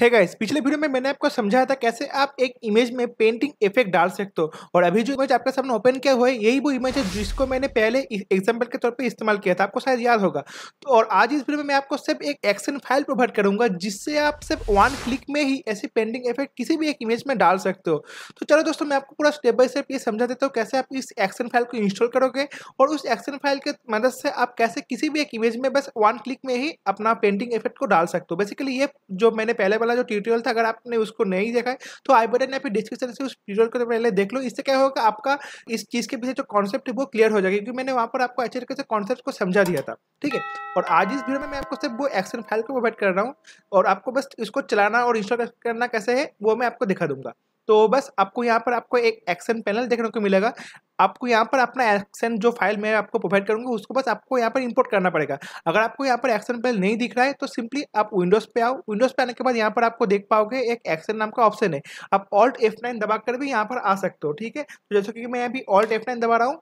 है hey guys पिछले video में मैंने आपको समझाया था कैसे आप एक इमेज में पेंटिंग इफेक्ट डाल सकते हो और अभी जो इमेज आपके सामने ओपन किया हुआ है यही वो इमेज है जिसको मैंने पहले एग्जांपल के तौर पे इस्तेमाल किया था आपको शायद याद होगा तो और आज इस वीडियो में मैं आपको सिर्फ एक एक्शन फाइल प्रोवाइड करूंगा जिससे आप सिर्फ वन क्लिक में ही ऐसी पेंटिंग इफेक्ट किसी भी एक इमेज में डाल सकते हो तो चलो दोस्तों मैं आपको पूरा स्टेप बाय स्टेप ये समझा देता हूँ कैसे आप इस एक्शन फाइल को इंस्टॉल करोगे और उस एक्शन फाइल के मदद से आप कैसे किसी भी एक इमेज में बस वन क्लिक में ही अपना पेंटिंग इफेक्ट को डाल सकते हो बेसिकली ये जो मैंने पहले वाला जो ट्यूटोरियल था अगर आपने उसको नहीं देखा है तो आई बटन या फिर डिस्क्रिप्शन से उस ट्यूटोरियल को पहले देख लो इससे क्या होगा आपका इस चीज़ के पीछे जो कॉन्सेप्ट है वो क्लियर हो जाएगा क्योंकि मैंने वहाँ पर आपको अच्छे तरीके से कॉन्सेप्ट को समझा दिया था ठीक है और आज इस वीडियो में मैं आपको सिर्फ वो एक्शन फाइल को प्रोवाइड कर रहा हूँ और आपको बस इसको चलाना और इंस्टॉल करना कैसे है वो मैं आपको दिखा दूंगा तो बस आपको यहाँ पर आपको एक एक्शन पैनल देखने को मिलेगा आपको यहाँ पर अपना एक्शन जो फाइल मैं आपको प्रोवाइड करूँगा उसको बस आपको यहाँ पर इंपोर्ट करना पड़ेगा अगर आपको यहाँ पर एक्शन पैनल नहीं दिख रहा है तो सिंपली आप विंडोज़ पे आओ विंडोज़ पे आने के बाद यहाँ पर आपको देख पाओगे एक एक्शन नाम का ऑप्शन है आप ऑल्ट एफ नाइन दबा कर भी यहाँ पर आ सकते हो ठीक है तो जैसे कि मैं अभी ऑल्ट एफ नाइन दबा रहा हूँ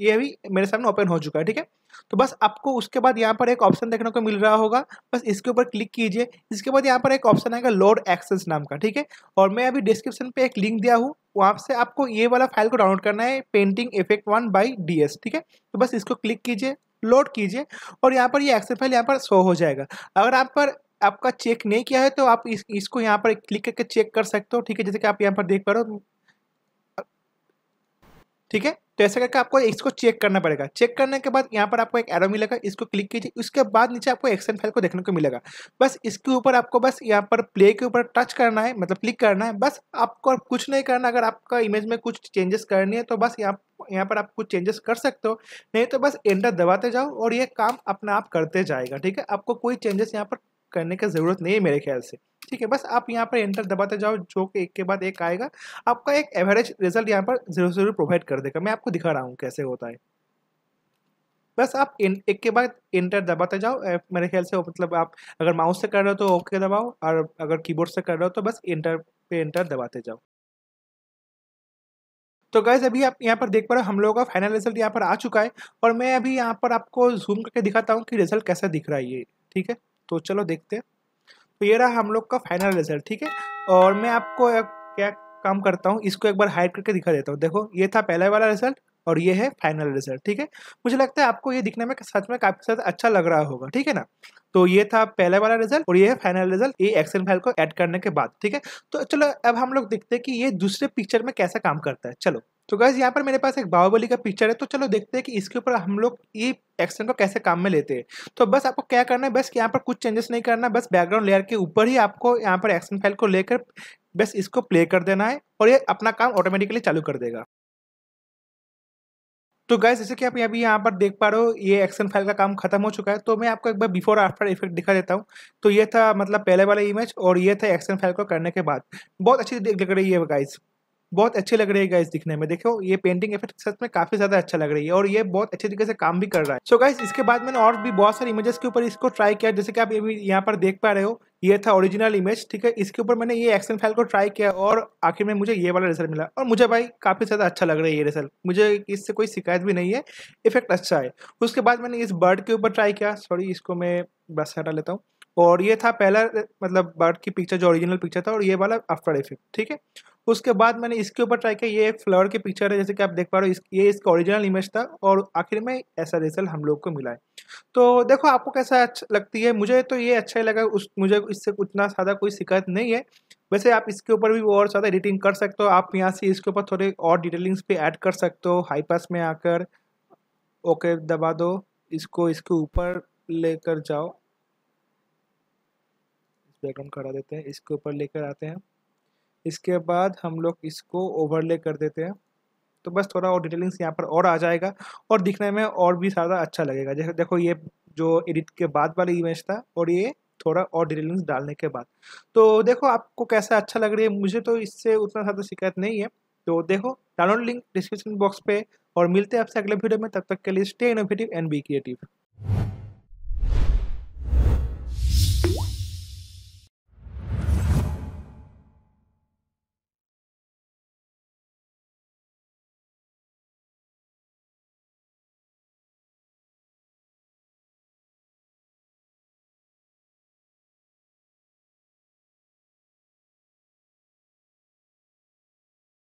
ये भी मेरे सामने ओपन हो चुका है ठीक है तो बस आपको उसके बाद यहाँ पर एक ऑप्शन देखने को मिल रहा होगा बस इसके ऊपर क्लिक कीजिए इसके बाद यहाँ पर एक ऑप्शन आएगा लोड एक्सेस नाम का ठीक है और मैं अभी डिस्क्रिप्शन पे एक लिंक दिया हूँ वहाँ से आपको ये वाला फाइल को डाउनलोड करना है painting effect one by D ठीक है तो बस इसको क्लिक कीजिए लोड कीजिए और यहाँ पर ये एक्सेस फाइल यहाँ पर शो हो जाएगा अगर आप पर आपका चेक नहीं किया है तो आप इसको यहाँ पर क्लिक करके चेक कर सकते हो ठीक है जैसे कि आप यहाँ पर देख पा रहे हो ठीक है तो ऐसा करके आपको इसको चेक करना पड़ेगा चेक करने के बाद यहाँ पर आपको एक एरो मिलेगा इसको क्लिक कीजिए उसके बाद नीचे आपको एक्सेल फाइल को देखने को मिलेगा बस इसके ऊपर आपको बस यहाँ पर प्ले के ऊपर टच करना है मतलब क्लिक करना है बस आपको कुछ नहीं करना अगर आपका इमेज में कुछ चेंजेस करनी है तो बस यहाँ यहाँ पर आप कुछ चेंजेस कर सकते हो नहीं तो बस एंटर दबाते जाओ और ये काम अपना आप करते जाएगा ठीक है आपको कोई चेंजेस यहाँ पर करने की ज़रूरत नहीं है मेरे ख्याल से ठीक है बस आप यहाँ पर एंटर दबाते जाओ जो कि एक के बाद एक आएगा आपका एक एवरेज रिजल्ट यहाँ पर ज़रूर ज़रूर प्रोवाइड कर देगा मैं आपको दिखा रहा हूँ कैसे होता है बस आप इन एक के बाद इंटर दबाते जाओ मेरे ख्याल से मतलब आप अगर माउस से कर रहे हो तो ओके दबाओ और अगर कीबोर्ड से कर रहे हो तो बस इंटर पे इंटर दबाते जाओ तो गैस अभी आप यहाँ पर देख पा रहे हो हम लोगों का फाइनल रिजल्ट यहाँ पर आ चुका है और मैं अभी यहाँ पर आपको जूम करके दिखाता हूँ कि रिजल्ट कैसा दिख रहा है ये ठीक है तो चलो देखते हैं तो ये रहा हम लोग का फाइनल रिजल्ट ठीक है और मैं आपको एक, क्या काम करता हूँ इसको एक बार हाइड करके दिखा देता हूँ देखो ये था पहला वाला रिजल्ट और ये है फाइनल रिजल्ट ठीक है मुझे लगता है आपको ये दिखने में सच में काफी साथ अच्छा लग रहा होगा ठीक है ना तो ये था पहले वाला रिजल्ट और ये है फाइनल रिजल्ट ये एक्सेल फाइल को ऐड करने के बाद ठीक है तो चलो अब हम लोग देखते हैं कि ये दूसरे पिक्चर में कैसा काम करता है चलो तो गैस यहाँ पर मेरे पास एक बाहुबली का पिक्चर है तो चलो देखते हैं कि इसके ऊपर हम लोग ये एक्शन को कैसे काम में लेते हैं तो बस आपको क्या करना है बस यहाँ पर कुछ चेंजेस नहीं करना है बस बैकग्राउंड लेयर के ऊपर ही आपको यहाँ पर एक्शन फाइल को लेकर बस इसको प्ले कर देना है और ये अपना काम ऑटोमेटिकली चालू कर देगा तो गैस जैसे कि आप अभी यहाँ पर देख पा रहे हो ये एक्शन फाइल का काम खत्म हो चुका है तो मैं आपको एक बार बिफोर आफ्टर इफेक्ट दिखा देता हूँ तो ये था मतलब पहले वाला इमेज और ये था एक्शन फाइल को करने के बाद बहुत अच्छी लग रही है गाइज बहुत अच्छे लग रही है गाइस दिखने में देखो ये पेंटिंग इफेक्ट सच में काफी ज्यादा अच्छा लग रही है और ये बहुत अच्छे तरीके से काम भी कर रहा है सो so गाइस इसके बाद मैंने और भी बहुत सारे इमेजेस के ऊपर इसको ट्राई किया जैसे कि आप अभी यहाँ पर देख पा रहे हो ये था ओरिजिनल इमेज ठीक है इसके ऊपर मैंने ये एक्शन फाइल को ट्राई किया और आखिर में मुझे ये वाला रिजल्ट मिला और मुझे भाई काफ़ी ज़्यादा अच्छा लग रहा है ये रिजल्ट मुझे इससे कोई शिकायत भी नहीं है इफेक्ट अच्छा है उसके बाद मैंने इस बर्ड के ऊपर ट्राई किया सॉरी इसको मैं बस हटा लेता हूँ और ये था पहला मतलब बर्ड की पिक्चर जो ओरिजिनल पिक्चर था और ये वाला आफ्टर इफेक्ट ठीक है उसके बाद मैंने इसके ऊपर ट्राई किया ये एक फ्लावर की पिक्चर है जैसे कि आप देख पा रहे हो इस, ये इसका ओरिजिनल इमेज था और आखिर में ऐसा रिजल्ट हम लोग को मिला है तो देखो आपको कैसा अच्छा लगती है मुझे तो ये अच्छा ही लगा उस मुझे इससे उतना ज़्यादा कोई शिकायत नहीं है वैसे आप इसके ऊपर भी और ज़्यादा एडिटिंग कर सकते हो आप यहाँ से इसके ऊपर थोड़े और डिटेलिंग्स भी ऐड कर सकते हो हाई पास में आकर ओके दबा दो इसको इसके ऊपर लेकर जाओ बैकग्राउंड करा देते हैं इसके ऊपर लेकर आते हैं इसके बाद हम लोग इसको ओवरले कर देते हैं तो बस थोड़ा और डिटेलिंग्स यहाँ पर और आ जाएगा और दिखने में और भी ज़्यादा अच्छा लगेगा जैसे देखो ये जो एडिट के बाद वाली इमेज था और ये थोड़ा और डिटेलिंग्स डालने के बाद तो देखो आपको कैसा अच्छा लग रही है मुझे तो इससे उतना ज़्यादा शिकायत नहीं है तो देखो डाउनलोड लिंक डिस्क्रिप्शन बॉक्स पे और मिलते हैं आपसे अगले वीडियो में तब तक के लिए stay innovative and be creative